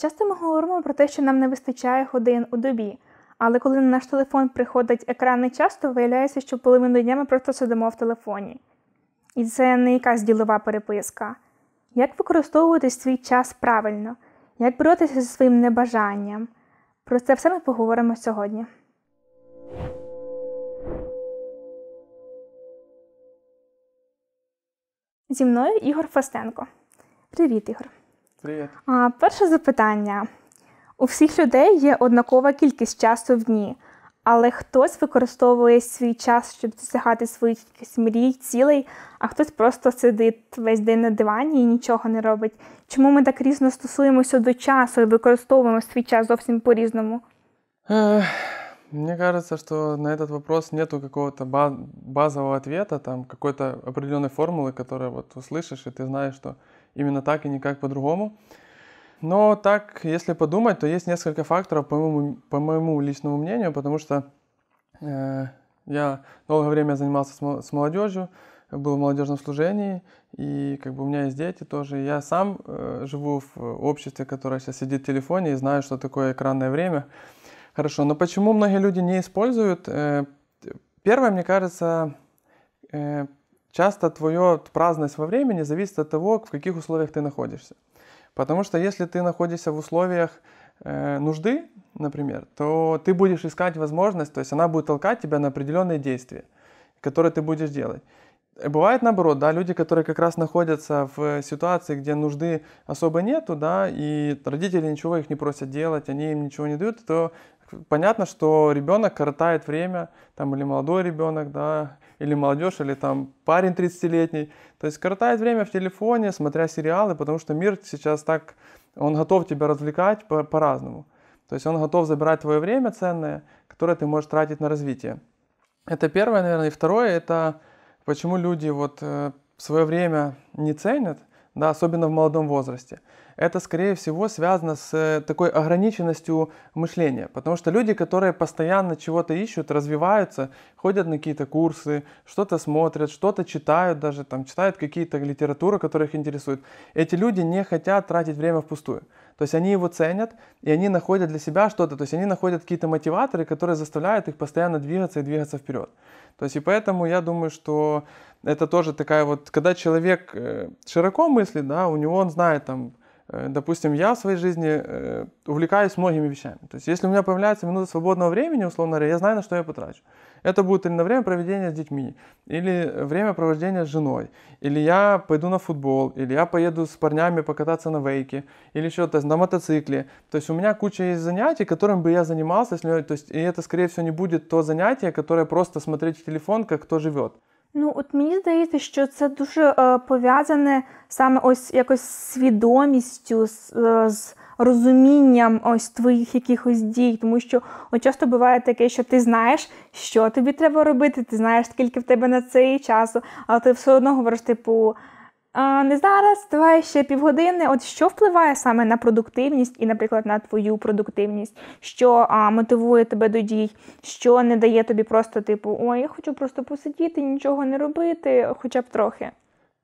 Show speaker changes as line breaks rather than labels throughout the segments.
Часто ми говоримо про те, що нам не вистачає годин у добі, але коли на наш телефон приходить екранний час, то виявляється, що половину дня ми просто сидимо в телефоні. І це не якась ділова переписка. Як використовувати свій час правильно, як боротися зі своїм небажанням? Про це все ми поговоримо сьогодні. Зі мною Ігор Фастенко. Привіт, Ігор! Привіт. А, Перше запитання: у всіх людей є однакова кількість часу в дні, але хтось використовує свій час, щоб досягати своїх мрій, цілей, а хтось просто сидить весь день на дивані і нічого не робить. Чому ми так різно стосуємося до часу і використовуємо свій час зовсім по-різному?
Мне кажется, что на этот вопрос нету какого-то базового ответа, там какой-то определенной формулы, которую вот услышишь, и ты знаешь, что именно так и никак по-другому. Но так, если подумать, то есть несколько факторов, по моему, по моему личному мнению, потому что э, я долгое время занимался с, с молодежью, был в молодежном служении, и как бы у меня есть дети тоже. Я сам э, живу в обществе, которое сейчас сидит в телефоне, и знаю, что такое экранное время. Хорошо, но почему многие люди не используют? Э, первое, мне кажется, э, Часто твоя праздность во времени зависит от того, в каких условиях ты находишься. Потому что если ты находишься в условиях э, нужды, например, то ты будешь искать возможность, то есть она будет толкать тебя на определенные действия, которые ты будешь делать. И э, бывает наоборот, да, люди, которые как раз находятся в ситуации, где нужды особо нету, да, и родители ничего их не просят делать, они им ничего не дают, то э, понятно, что ребенок коротает время, там, или молодой ребенок, да, или молодежь, или там парень 30-летний. То есть коротает время в телефоне, смотря сериалы, потому что мир сейчас так, он готов тебя развлекать по- по-разному. То есть он готов забирать твое время ценное, которое ты можешь тратить на развитие. Это первое, наверное. И второе, это почему люди вот э, свое время не ценят, да, особенно в молодом возрасте это, скорее всего, связано с э, такой ограниченностью мышления. Потому что люди, которые постоянно чего-то ищут, развиваются, ходят на какие-то курсы, что-то смотрят, что-то читают даже, там, читают какие-то литературы, которые их интересуют, эти люди не хотят тратить время впустую. То есть они его ценят, и они находят для себя что-то, то есть они находят какие-то мотиваторы, которые заставляют их постоянно двигаться и двигаться вперед. То есть и поэтому я думаю, что это тоже такая вот, когда человек э, широко мыслит, да, у него он знает там, Э, допустим, я в своей жизни э, увлекаюсь многими вещами. То есть, если у меня появляется минута свободного времени, условно говоря, я знаю, на что я потрачу. Это будет или на время проведения с детьми, или время провождения с женой, или я пойду на футбол, или я поеду с парнями покататься на вейке, или еще то есть, на мотоцикле. То есть у меня куча есть занятий, которым бы я занимался, если, то есть, и это, скорее всего, не будет то занятие, которое просто смотреть в телефон, как кто живет.
Ну, от мені здається, що це дуже е, пов'язане саме ось якось свідомістю, з, е, з розумінням ось твоїх якихось дій, тому що от часто буває таке, що ти знаєш, що тобі треба робити, ти знаєш, скільки в тебе на це часу, але ти все одно говориш, типу не зараз, давай ще півгодини. От що впливає саме на продуктивність і, наприклад, на твою продуктивність, що а, мотивує тебе до дій, що не дає тобі просто, типу, ой, я хочу просто посидіти, нічого не робити, хоча б трохи.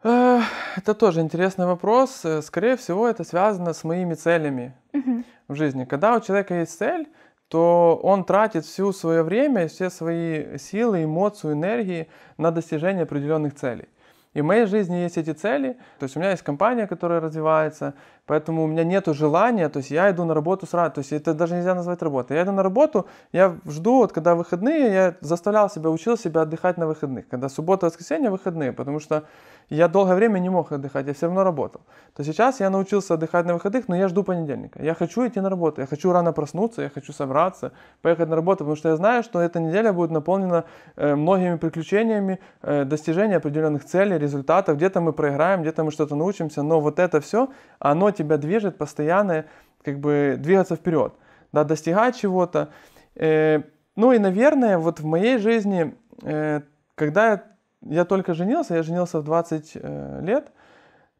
Это тоже интересный вопрос. Е, Скорее всего, это связано с моими целями uh-huh. в жизни. Когда у человека есть цель, то он тратит всю свое время, все свои силы, эмоцию, энергии на достижение определенных целей. И в моей жизни есть эти цели. То есть у меня есть компания, которая развивается, Поэтому у меня нет желания, то есть я иду на работу сразу, то есть это даже нельзя назвать работой. Я иду на работу, я жду, вот когда выходные, я заставлял себя, учил себя отдыхать на выходных. Когда суббота, воскресенье, выходные, потому что я долгое время не мог отдыхать, я все равно работал. То сейчас я научился отдыхать на выходных, но я жду понедельника. Я хочу идти на работу, я хочу рано проснуться, я хочу собраться, поехать на работу, потому что я знаю, что эта неделя будет наполнена э, многими приключениями, э, достижением определенных целей, результатов. Где-то мы проиграем, где-то мы что-то научимся, но вот это все, оно тебя движет постоянно как бы двигаться вперед, да, достигать чего-то. Э, ну и, наверное, вот в моей жизни, э, когда я, я только женился, я женился в 20 э, лет,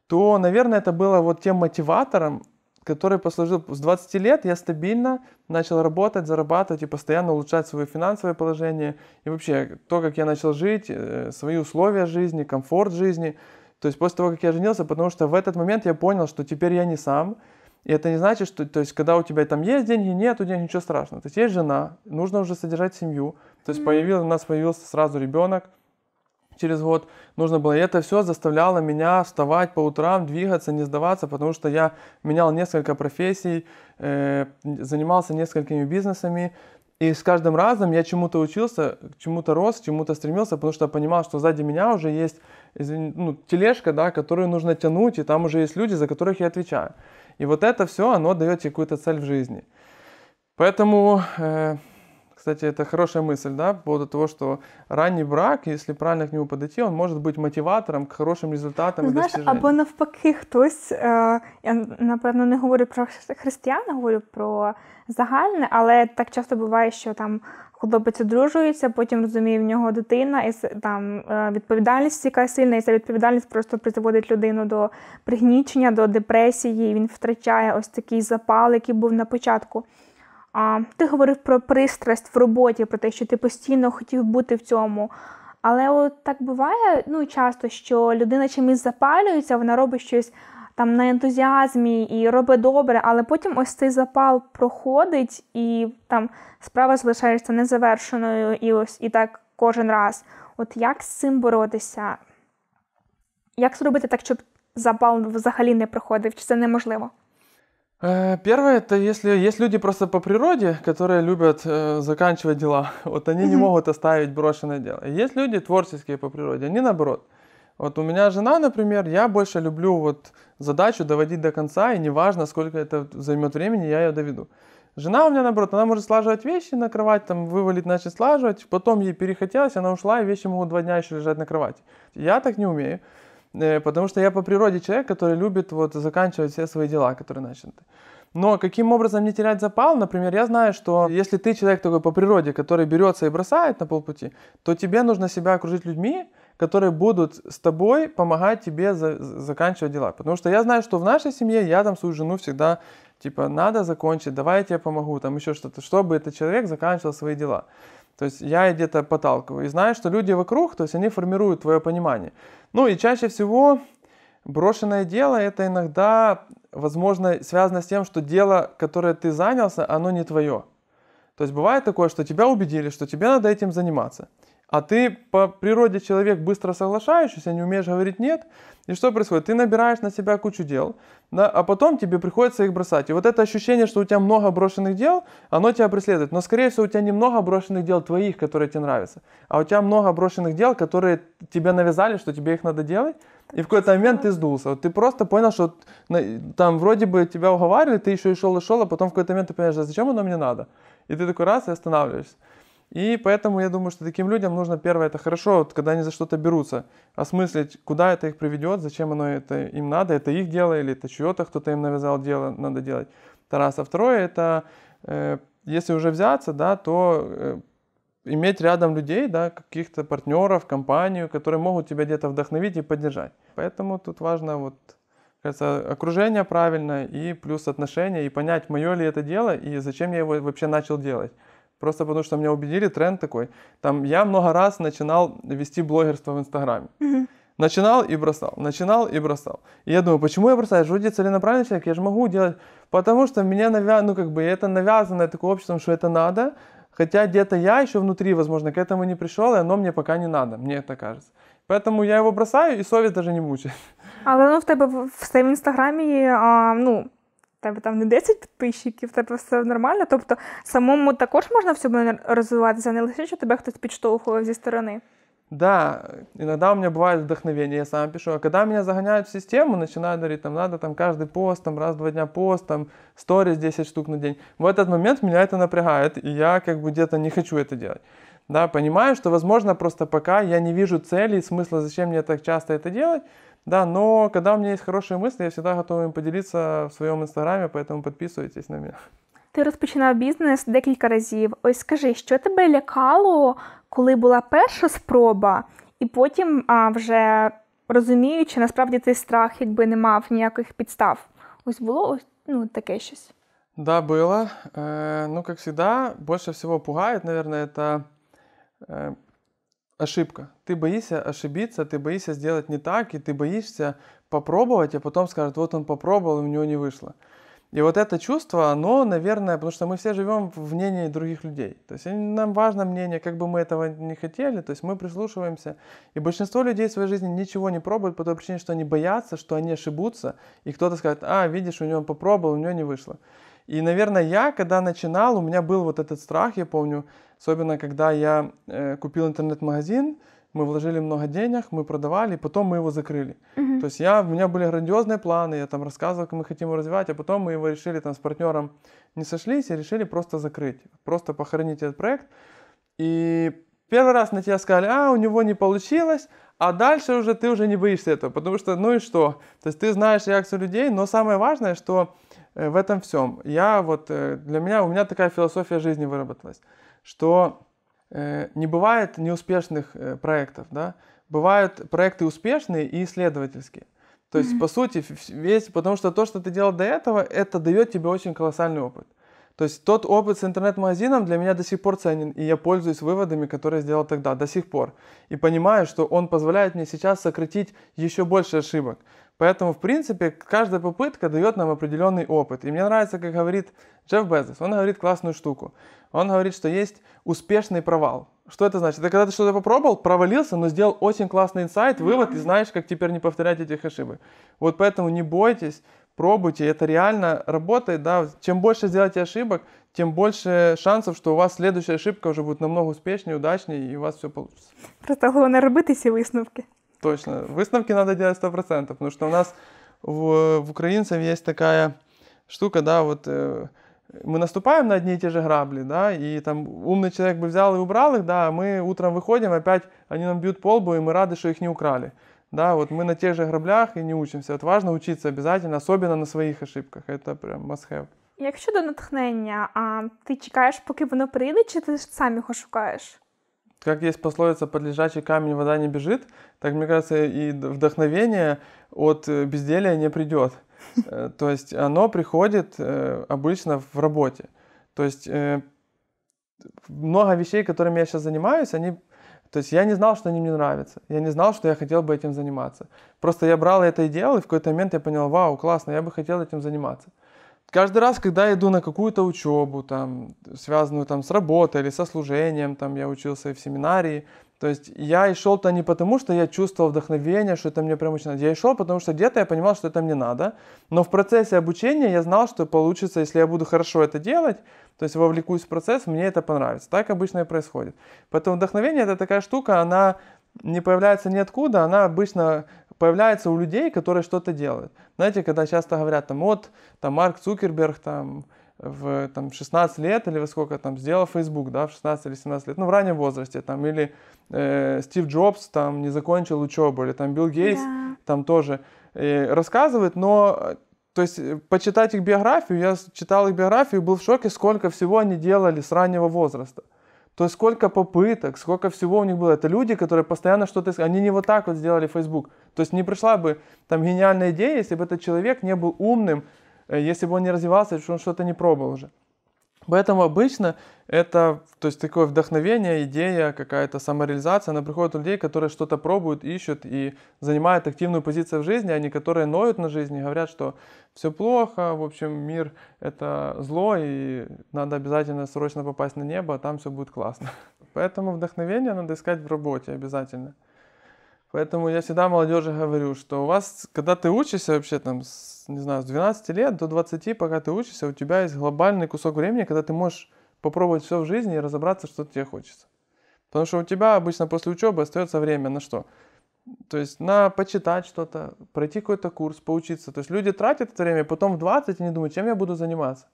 то, наверное, это было вот тем мотиватором, который послужил с 20 лет, я стабильно начал работать, зарабатывать и постоянно улучшать свое финансовое положение. И вообще, то, как я начал жить, э, свои условия жизни, комфорт жизни – то есть после того, как я женился, потому что в этот момент я понял, что теперь я не сам. И это не значит, что, то есть, когда у тебя там есть деньги, нет у денег, ничего страшного. То есть есть жена, нужно уже содержать семью. То есть появился, у нас появился сразу ребенок через год. Нужно было, и это все заставляло меня вставать по утрам, двигаться, не сдаваться, потому что я менял несколько профессий, э, занимался несколькими бизнесами. И с каждым разом я чему-то учился, к чему-то рос, к чему-то стремился, потому что я понимал, что сзади меня уже есть извини, ну, тележка, да, которую нужно тянуть, и там уже есть люди, за которых я отвечаю. И вот это все, оно дает тебе какую-то цель в жизни. Поэтому э, Кстати, это хорошая мысль, да, по поводу того, что ранний брак, если правильно к нему подойти, он может быть мотиватором к хорошим результатам. Ну, Знаєш, і достиженням. Або
навпаки, хтось, е, я напевно не говорю про християн, говорю про загальне, але так часто буває, що там хлопець одружується, потім розуміє в нього дитина, і там е, відповідальність яка сильна, і ця відповідальність просто призводить людину до пригнічення, до депресії. Він втрачає ось такий запал, який був на початку. А, Ти говорив про пристрасть в роботі, про те, що ти постійно хотів бути в цьому. Але от так буває ну, часто, що людина чимось запалюється, вона робить щось там на ентузіазмі і робить добре, але потім ось цей запал проходить, і там справа залишається незавершеною, і ось і так кожен раз. От як з цим боротися? Як зробити так, щоб запал взагалі не проходив? Чи це неможливо?
Э, первое, это если есть люди просто по природе, которые любят э, заканчивать дела, вот они не могут оставить брошенное дело. Есть люди творческие по природе, они наоборот. Вот у меня жена, например, я больше люблю вот задачу доводить до конца, и неважно, сколько это займет времени, я ее доведу. Жена у меня, наоборот, она может слаживать вещи на кровать, там, вывалить, начать слаживать, потом ей перехотелось, она ушла, и вещи могут два дня еще лежать на кровати. Я так не умею. Э, потому что я по природе человек, который любит вот заканчивать все свои дела, которые начаты. Но каким образом не терять запал? Например, я знаю, что если ты человек такой по природе, который берется и бросает на полпути, то тебе нужно себя окружить людьми, которые будут с тобой помогать тебе за, заканчивать дела. Потому что я знаю, что в нашей семье я там свою жену всегда, типа, надо закончить, давай я тебе помогу, там еще что-то, чтобы этот человек заканчивал свои дела. То есть я где-то подталкиваю. И знаю, что люди вокруг, то есть они формируют твое понимание. Ну и чаще всего брошенное дело это иногда, возможно, связано с тем, что дело, которое ты занялся, оно не твое. То есть бывает такое, что тебя убедили, что тебе надо этим заниматься – а ты по природе человек быстро соглашающийся, не умеешь говорить нет. И что происходит? Ты набираешь на себя кучу дел, да, а потом тебе приходится их бросать. И вот это ощущение, что у тебя много брошенных дел, оно тебя преследует. Но, скорее всего, у тебя не много брошенных дел твоих, которые тебе нравятся, а у тебя много брошенных дел, которые тебе навязали, что тебе их надо делать. И в какой-то момент ты сдулся. Вот ты просто понял, что там вроде бы тебя уговаривали, ты еще и шел и шел, а потом в какой-то момент ты понимаешь, «А зачем оно мне надо? И ты такой раз и останавливаешься. И поэтому я думаю, что таким людям нужно первое, это хорошо, вот, когда они за что-то берутся, осмыслить, куда это их приведет, зачем оно это им надо, это их дело или это чье-то, кто-то им навязал дело, надо делать. Это раз. А второе, это э, если уже взяться, да, то э, иметь рядом людей, да, каких-то партнеров, компанию, которые могут тебя где-то вдохновить и поддержать. Поэтому тут важно вот кажется, окружение правильное и плюс отношения, и понять, мое ли это дело, и зачем я его вообще начал делать. Просто потому что меня убедили, тренд такой. Там я много раз начинал вести блогерство в Инстаграме. Начинал и бросал, начинал и бросал. И я думаю, почему я бросаю? Я целенаправленный человек, я же могу делать. Потому что меня навя, ну как бы это навязано такое обществом, что это надо. Хотя где-то я еще внутри, возможно, к этому не пришел, и оно мне пока не надо, мне это кажется. Поэтому я его бросаю, и совесть даже не мучает.
Але ну, в тебе в, в, в інстаграмі а, ну, тебе там не 10 підписчиків, тебе все нормально. Тобто самому також можна в цьому розвиватися, а не лише, що тебе хтось підштовхував зі стороны.
Да, иногда у меня бывает вдохновение, я сам пишу. А когда меня загоняют в систему, начинают говорить, там надо там каждый пост, там раз-два дня пост, там сторис 10 штук на день. В этот момент меня это напрягает, и я как бы где-то не хочу это делать. Да, понимаю, что, возможно, просто пока я не вижу цели и смысла, зачем мне так часто это делать, Да, но когда у меня есть хорошие мысли, я всегда готов им поделиться в своєму інстаграмі, поэтому підписуйтесь на мене.
Ти розпочинав бізнес декілька разів. Ось скажи, що тебе лякало, коли була перша спроба, і потім а, вже розуміючи, насправді цей страх якби не мав ніяких підстав. Ось було ну, таке щось.
Да, было. Е, ну, як всегда, більше всього пугает, наверное, это е, ошибка. Ты боишься ошибиться, ты боишься сделать не так, и ты боишься попробовать, а потом скажут, вот он попробовал, и у него не вышло. И вот это чувство, оно, наверное, потому что мы все живем в мнении других людей. То есть нам важно мнение, как бы мы этого не хотели, то есть мы прислушиваемся. И большинство людей в своей жизни ничего не пробуют по той причине, что они боятся, что они ошибутся, и кто-то скажет, а, видишь, у него попробовал, у него не вышло. И, наверное, я, когда начинал, у меня был вот этот страх, я помню, особенно когда я э, купил интернет-магазин, мы вложили много денег, мы продавали, потом мы его закрыли. uh То есть я, у меня были грандиозные планы, я там рассказывал, как мы хотим его развивать, а потом мы его решили там с партнером не сошлись и решили просто закрыть, просто похоронить этот проект. И первый раз на тебя сказали, а, у него не получилось, а дальше уже ты уже не боишься этого, потому что, ну и что? То есть ты знаешь реакцию людей, но самое важное, что Э, в этом всем. Я вот, э, для меня, у меня такая философия жизни выработалась, что э, не бывает неуспешных проектов, да, бывают проекты успешные и исследовательские. То есть, mm-hmm. по сути, весь, потому что то, что ты делал до этого, это дает тебе очень колоссальный опыт. То есть тот опыт с интернет-магазином для меня до сих пор ценен, и я пользуюсь выводами, которые сделал тогда, до сих пор. И понимаю, что он позволяет мне сейчас сократить еще больше ошибок. Поэтому, в принципе, каждая попытка дает нам определенный опыт. И мне нравится, как говорит Джефф Безос. Он говорит классную штуку. Он говорит, что есть успешный провал. Что это значит? Это когда ты что-то попробовал, провалился, но сделал очень классный инсайт, вывод, и знаешь, как теперь не повторять этих ошибок. Вот поэтому не бойтесь, пробуйте, это реально работает, да. Чем больше сделаете ошибок, тем больше шансов, что у вас следующая ошибка уже будет намного успешнее, удачнее, и у вас все получится.
Просто головне робити ці висновки.
точно. висновки треба делать 100%, потому что у нас в, в украинцев есть такая штука, да, вот э, мы на одни и те же грабли, да, и там умний человек бы взял и убрал их, да, а мы утром виходимо, опять они нам бьют полбу, і ми рады, що їх не украли. Да, вот мы на тех же граблях и не учимся. От важно учиться обязательно, особенно на своїх ошибках. Это прям must have.
Як щодо натхнення, а ти чекаєш, поки воно прийде, чи ти сам його шукаєш?
как есть пословица «под лежачий камень вода не бежит», так, мне кажется, и вдохновение от э, безделия не придет. Э, то есть оно приходит э, обычно в работе. То есть много вещей, которыми я сейчас занимаюсь, они то есть я не знал, что они мне нравятся. Я не знал, что я хотел бы этим заниматься. Просто я брал это и делал, и в какой-то момент я понял, вау, классно, я бы хотел этим заниматься каждый раз, когда я иду на какую-то учебу, там, связанную там, с работой или со служением, там, я учился и в семинарии, то есть я и шел-то не потому, что я чувствовал вдохновение, что это мне прям очень надо. Я и шел, потому что где-то я понимал, что это мне надо. Но в процессе обучения я знал, что получится, если я буду хорошо это делать, то есть вовлекусь в процесс, мне это понравится. Так обычно и происходит. Поэтому вдохновение это такая штука, она не появляется ниоткуда, она обычно появляется у людей, которые что-то делают. Знаете, когда часто говорят, там, вот, там, Марк Цукерберг, там, в там, 16 лет или во сколько там сделал Facebook, да, в 16 или 17 лет, ну, в раннем возрасте, там, или э, Стив Джобс там не закончил учебу, или там Билл Гейтс yeah. там тоже э, рассказывает, но э, то есть э, почитать их биографию, я читал их биографию и был в шоке, сколько всего они делали с раннего возраста. То есть сколько попыток, сколько всего у них было. Это люди, которые постоянно что-то... Они не вот так вот сделали Facebook. То есть не пришла бы там гениальная идея, если бы этот человек не был умным, э, если бы он не развивался, если бы он что-то не пробовал уже. Поэтому обычно это, то есть такое вдохновение, идея, какая-то самореализация, она приходит у людей, которые что-то пробуют, ищут и занимают активную позицию в жизни, а не которые ноют на жизни, говорят, что все плохо, в общем, мир — это зло, и надо обязательно срочно попасть на небо, а там все будет классно. Поэтому вдохновение надо искать в работе обязательно. Поэтому я всегда молодежи говорю, что у вас, когда ты учишься вообще там, с, не знаю, с 12 лет до 20, пока ты учишься, у тебя есть глобальный кусок времени, когда ты можешь попробовать все в жизни и разобраться, что тебе хочется. Потому что у тебя обычно после учебы остается время на что? То есть на почитать что-то, пройти какой-то курс, поучиться. То есть люди тратят это время, потом в 20 они думают, чем я буду заниматься.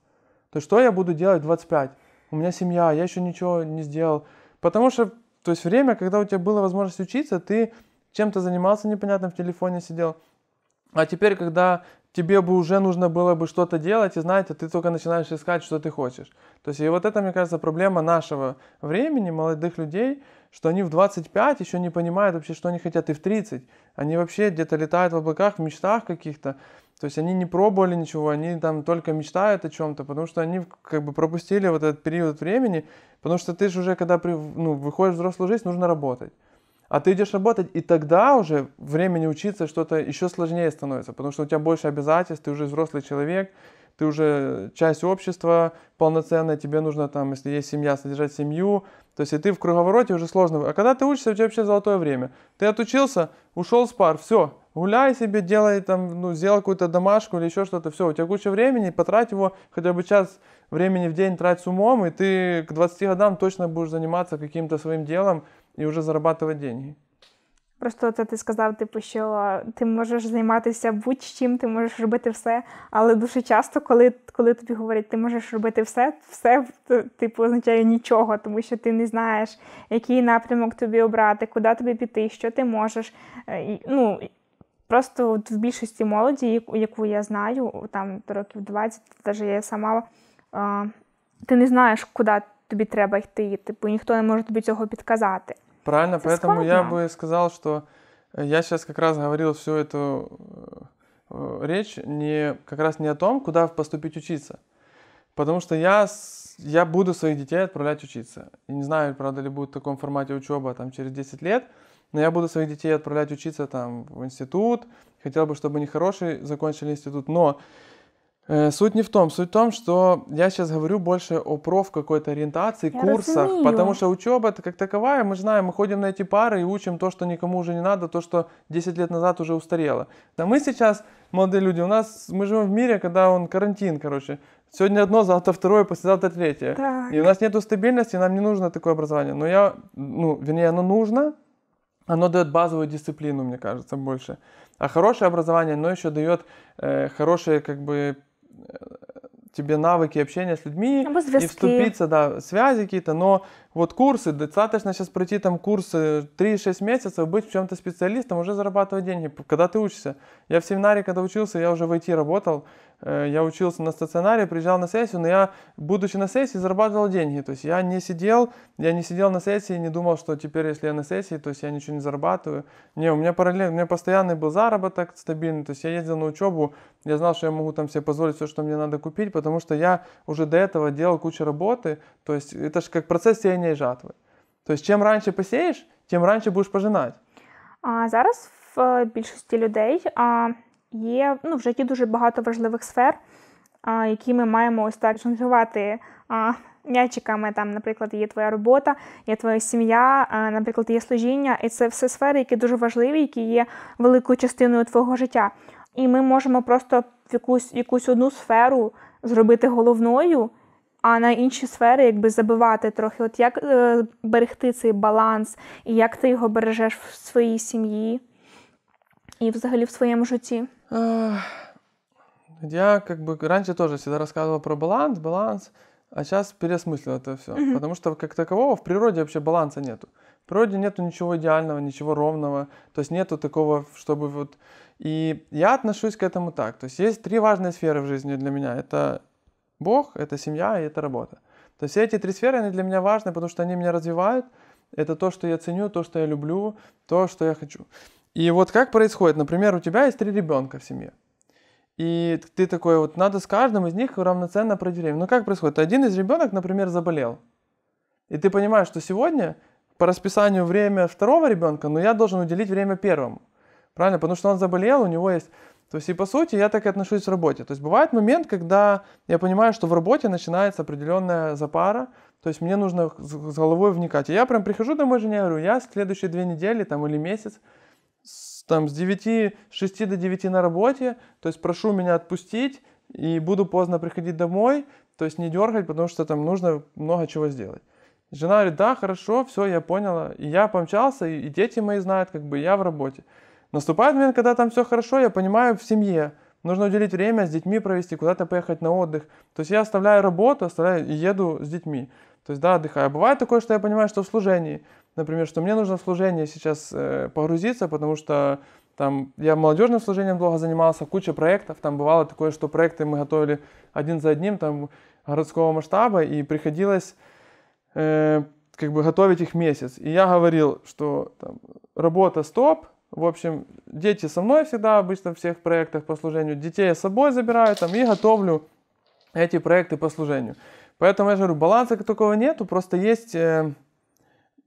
То есть что я буду делать в 25? У меня семья, я еще ничего не сделал. Потому что то есть время, когда у тебя была возможность учиться, ты чем-то занимался непонятно, в телефоне сидел. А теперь, когда тебе бы уже нужно было бы что-то делать, и знаете, ты только начинаешь искать, что ты хочешь. То есть, и вот это, мне кажется, проблема нашего времени, молодых людей, что они в 25 еще не понимают вообще, что они хотят, и в 30. Они вообще где-то летают в облаках, в мечтах каких-то. То есть они не пробовали ничего, они там только мечтают о чем-то, потому что они как бы пропустили вот этот период времени, потому что ты же уже, когда ну, выходишь в взрослую жизнь, нужно работать. А ты идешь работать, и тогда уже времени учиться что-то еще сложнее становится, потому что у тебя больше обязательств, ты уже взрослый человек, ты уже часть общества полноценная, тебе нужно там, если есть семья, содержать семью. То есть и ты в круговороте уже сложно. А когда ты учишься, у тебя вообще золотое время. Ты отучился, ушел с пар, все, гуляй себе, делай там, ну, сделай какую-то домашку или еще что-то, все, у тебя куча времени, потрать его хотя бы час времени в день, трать с умом, и ты к 20 годам точно будешь заниматься каким-то своим делом и уже зарабатывать деньги.
Просто це ти сказав, типу, що ти можеш займатися будь-чим, ти можеш робити все. Але дуже часто, коли коли тобі говорять, ти можеш робити все, все типу означає нічого, тому що ти не знаєш, який напрямок тобі обрати, куди тобі піти, що ти можеш. Е, ну, Просто в більшості молоді, яку я знаю, там років 20, навіть я сама, ти не знаєш, куди тобі треба йти. Типу, ніхто не може тобі цього підказати.
Правильно, это поэтому складно. я бы сказал, что э, я сейчас как раз говорил всю эту э, э, речь не, как раз не о том, куда поступить учиться. Потому что я, я буду своих детей отправлять учиться. И не знаю, правда ли будет в таком формате учеба там, через 10 лет, но я буду своих детей отправлять учиться там, в институт. Хотел бы, чтобы они хорошие закончили институт. Но Э, суть не в том. Суть в том, что я сейчас говорю больше о проф какой-то ориентации, я курсах, разумею. потому что учеба это как таковая, мы знаем, мы ходим на эти пары и учим то, что никому уже не надо, то, что 10 лет назад уже устарело. Да мы сейчас, молодые люди, у нас, мы живем в мире, когда он карантин, короче. Сегодня одно, завтра второе, послезавтра третье. Так. И у нас нет стабильности, нам не нужно такое образование. Но я, ну, вернее, оно нужно, оно дает базовую дисциплину, мне кажется, больше. А хорошее образование, оно еще дает э, хорошие, как бы, Э, тебе навыки общения с людьми Або и вступиться, да, связи какие-то, но вот курсы, достаточно сейчас пройти там курсы 3-6 месяцев, быть в чем-то специалистом, уже зарабатывать деньги, когда ты учишься. Я в семинаре, когда учился, я уже в IT работал, э, я учился на стационаре, приезжал на сессию, но я, будучи на сессии, зарабатывал деньги. То есть я не сидел, я не сидел на сессии, не думал, что теперь, если я на сессии, то есть я ничего не зарабатываю. Не, у меня параллельно, у меня постоянный был заработок стабильный, то есть я ездил на учебу, я знал, что я могу там себе позволить все, что мне надо купить, потому что я уже до этого делал кучу работы, то есть это же как процесс течения осенней жатвы. То есть, чем раньше посеешь, тем раньше будеш пожинати.
А зараз в е, більшості людей а, є ну, в житті дуже багато важливих сфер, а, які ми маємо ось так жонглювати а, м'ячиками. Там, наприклад, є твоя робота, є твоя сім'я, а, наприклад, є служіння. І це все сфери, які дуже важливі, які є великою частиною твого життя. І ми можемо просто в якусь, якусь одну сферу зробити головною. а на інші сфери, якби забивати трохи, от як е, берегти цей баланс, і як ти його бережеш в своїй сім'ї и взагалі в своєму житті?
Я как бы раньше тоже всегда рассказывал про баланс, баланс, а сейчас переосмыслил это все. Mm-hmm. Потому что как такового в природе вообще баланса нету. В природе нету ничего идеального, ничего ровного. То есть нету такого, чтобы вот... И я отношусь к этому так. То есть есть три важные сферы в жизни для меня. Это Бог, это семья и это работа. То есть эти три сферы, они для меня важны, потому что они меня развивают. Это то, что я ценю, то, что я люблю, то, что я хочу. И вот как происходит, например, у тебя есть три ребенка в семье. И ты такой, вот надо с каждым из них равноценно пройти время. Но как происходит? Один из ребенок, например, заболел. И ты понимаешь, что сегодня по расписанию время второго ребенка, но я должен уделить время первому. Правильно? Потому что он заболел, у него есть то есть, и по сути, я так и отношусь к работе. То есть, бывает момент, когда я понимаю, что в работе начинается определенная запара, то есть мне нужно с головой вникать. И я прям прихожу домой жене, говорю, я следующие две недели там, или месяц с, там, с 9, 6 до 9 на работе, то есть прошу меня отпустить, и буду поздно приходить домой, то есть не дергать, потому что там нужно много чего сделать. Жена говорит, да, хорошо, все, я поняла. И я помчался, и дети мои знают, как бы я в работе. Наступает момент, когда там все хорошо, я понимаю, в семье. Нужно уделить время, с детьми провести, куда-то поехать на отдых. То есть я оставляю работу, оставляю и еду с детьми. То есть, да, отдыхаю. бывает такое, что я понимаю, что в служении. Например, что мне нужно в служение сейчас э, погрузиться, потому что там я молодежным служением долго занимался, куча проектов. Там бывало такое, что проекты мы готовили один за одним, там городского масштаба, и приходилось э, как бы готовить их месяц. И я говорил, что там, работа стоп, в общем, дети со мной всегда обычно в всех проектах по служению. Детей я с собой забираю там и готовлю эти проекты по служению. Поэтому я же говорю, баланса такого нету, просто есть э,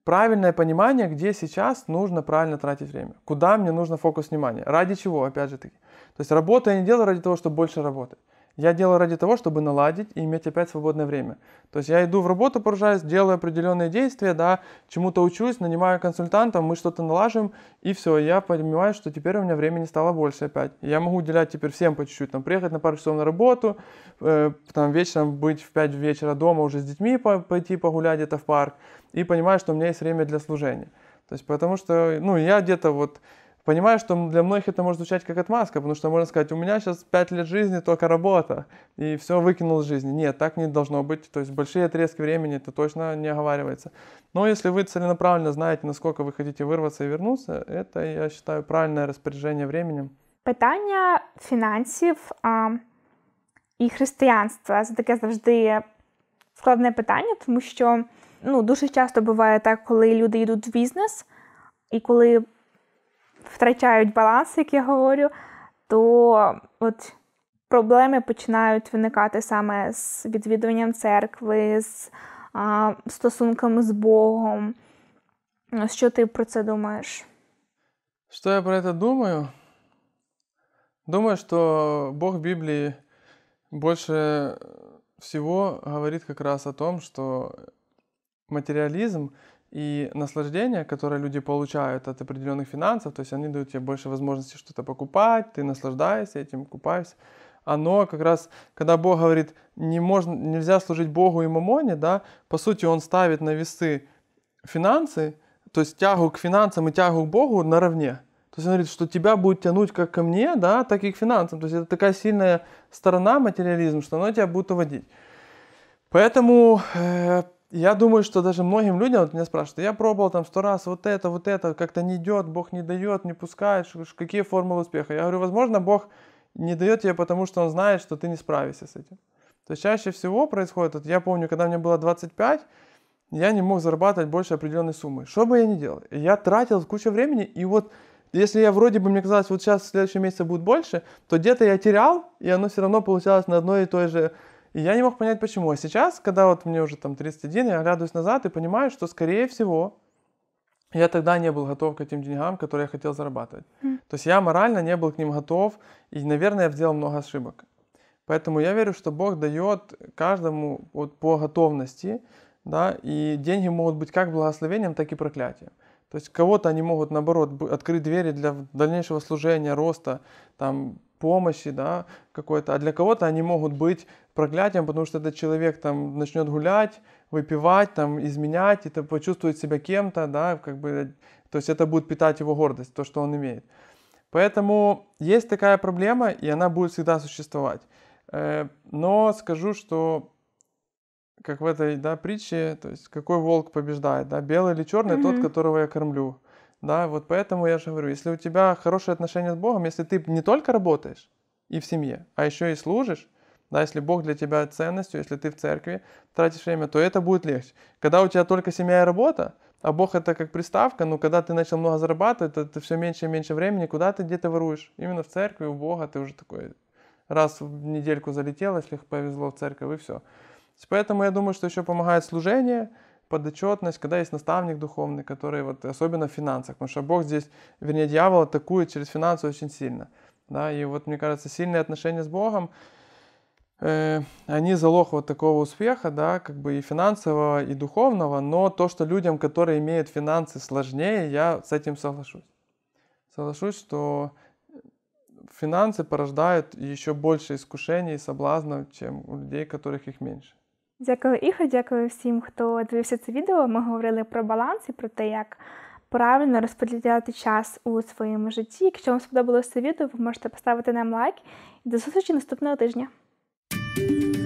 правильное понимание, где сейчас нужно правильно тратить время, куда мне нужно фокус внимания, ради чего, опять же таки. То есть работу я не делаю ради того, чтобы больше работать. Я делаю ради того, чтобы наладить и иметь опять свободное время. То есть я иду в работу, поражаюсь, делаю определенные действия, да, чему-то учусь, нанимаю консультанта, мы что-то налажим, и все, я понимаю, что теперь у меня времени стало больше опять. Я могу уделять теперь всем по чуть-чуть, там, приехать на пару часов на работу, э, там, вечером быть в 5 вечера дома уже с детьми, по пойти погулять это в парк, и понимаю, что у меня есть время для служения. То есть потому что, ну, я где-то вот Понимаю, что для многих это может звучать как отмазка, потому что можно сказать, у меня сейчас 5 лет жизни, только работа, и все выкинул из жизни. Нет, так не должно быть. То есть большие отрезки времени это точно не оговаривается. Но если вы целенаправленно знаете, насколько вы хотите вырваться и вернуться, это, я считаю, правильное распоряжение временем.
Питание, фінансів а, і християнства це таке завжди складне питання, тому що ну, дуже часто бывает так, когда люди идут в бизнес и когда втрачають баланс, як я говорю, то от проблеми починають виникати саме з відвідуванням церкви, з а, стосунками з Богом. Що ти про це думаєш?
Що я про це думаю? Думаю, що Бог в Біблії більше всього говорить, якраз о том, что материализм и наслаждение, которое люди получают от определенных финансов, то есть они дают тебе больше возможности что-то покупать, ты наслаждаешься этим, купаешься. Оно как раз, когда Бог говорит, не можно, нельзя служить Богу и мамоне, да, по сути он ставит на весы финансы, то есть тягу к финансам и тягу к Богу наравне. То есть он говорит, что тебя будет тянуть как ко мне, да, так и к финансам. То есть это такая сильная сторона материализма, что она тебя будет уводить. Поэтому э, я думаю, что даже многим людям, вот меня спрашивают, я пробовал там сто раз вот это, вот это, как-то не идет, Бог не дает, не пускает, какие формулы успеха. Я говорю, возможно, Бог не дает тебе, потому что Он знает, что ты не справишься с этим. То есть чаще всего происходит, вот я помню, когда мне было 25, я не мог зарабатывать больше определенной суммы. Что бы я ни делал, я тратил кучу времени, и вот если я вроде бы, мне казалось, вот сейчас в следующем месяце будет больше, то где-то я терял, и оно все равно получалось на одной и той же и я не мог понять, почему. А сейчас, когда вот мне уже там 31, я оглядываюсь назад и понимаю, что, скорее всего, я тогда не был готов к этим деньгам, которые я хотел зарабатывать. Mm. То есть я морально не был к ним готов, и, наверное, я сделал много ошибок. Поэтому я верю, что Бог дает каждому вот по готовности, да, и деньги могут быть как благословением, так и проклятием. То есть кого-то они могут, наоборот, открыть двери для дальнейшего служения, роста, там, помощи, да, какой-то, а для кого-то они могут быть проклятием, потому что этот человек там начнет гулять, выпивать, там, изменять, и это почувствует себя кем-то, да, как бы, то есть это будет питать его гордость, то, что он имеет. Поэтому есть такая проблема, и она будет всегда существовать. Э, но скажу, что как в этой да, притче, то есть какой волк побеждает, да, белый или черный, mm-hmm. тот, которого я кормлю. Да, вот поэтому я же говорю, если у тебя хорошие отношения с Богом, если ты не только работаешь и в семье, а еще и служишь, да, если Бог для тебя ценностью, если ты в церкви тратишь время, то это будет легче. Когда у тебя только семья и работа, а Бог это как приставка, но когда ты начал много зарабатывать, то ты все меньше и меньше времени, куда ты где-то воруешь. Именно в церкви у Бога ты уже такой раз в недельку залетел, если повезло в церковь, и все. Поэтому я думаю, что еще помогает служение, подотчетность, когда есть наставник духовный, который вот, особенно в финансах, потому что Бог здесь, вернее, дьявол атакует через финансы очень сильно. Да, и вот, мне кажется, сильные отношения с Богом, Э, они залог вот такого успеха, да, как бы и финансового, и духовного, но то, что людям, которые имеют финансы, сложнее, я с этим соглашусь. Соглашусь, что э, финансы порождают еще больше искушений и соблазнов, чем у людей, которых их меньше.
Дякую, Іго, дякую всім, хто дивився це відео. Ми говорили про баланс і про те, як правильно розподіляти час у своєму житті. Якщо вам сподобалося це відео, ви можете поставити нам лайк і до зустрічі наступного тижня. Thank you.